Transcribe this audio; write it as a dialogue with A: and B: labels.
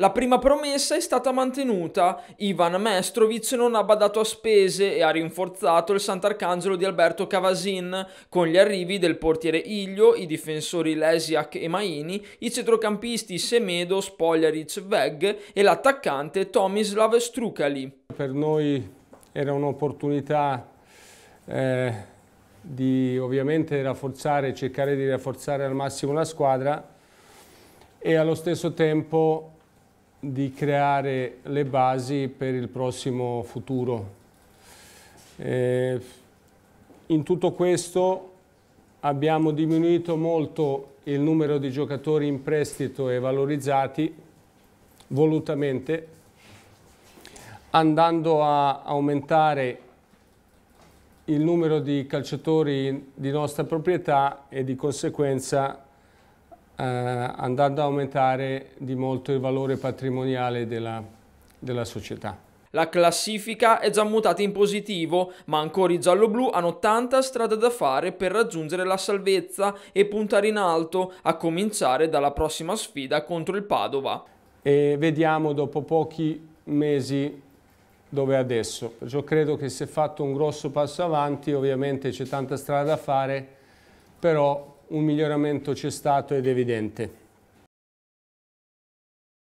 A: La prima promessa è stata mantenuta. Ivan Mestrovic non ha badato a spese e ha rinforzato il Sant'Arcangelo di Alberto Cavasin con gli arrivi del portiere Iglio, i difensori Lesiak e Maini, i centrocampisti Semedo, Spogliaric, Veg e l'attaccante Tomislav Strucali.
B: Per noi era un'opportunità eh, di ovviamente rafforzare, cercare di rafforzare al massimo la squadra e allo stesso tempo di creare le basi per il prossimo futuro. Eh, in tutto questo abbiamo diminuito molto il numero di giocatori in prestito e valorizzati volutamente, andando a aumentare il numero di calciatori di nostra proprietà e di conseguenza eh, andando a aumentare di molto il valore patrimoniale della, della società.
A: La classifica è già mutata in positivo, ma ancora i gialloblu hanno tanta strada da fare per raggiungere la salvezza e puntare in alto, a cominciare dalla prossima sfida contro il Padova.
B: E vediamo dopo pochi mesi dove è adesso. Perciò credo che si è fatto un grosso passo avanti, ovviamente c'è tanta strada da fare, però un miglioramento c'è stato ed evidente.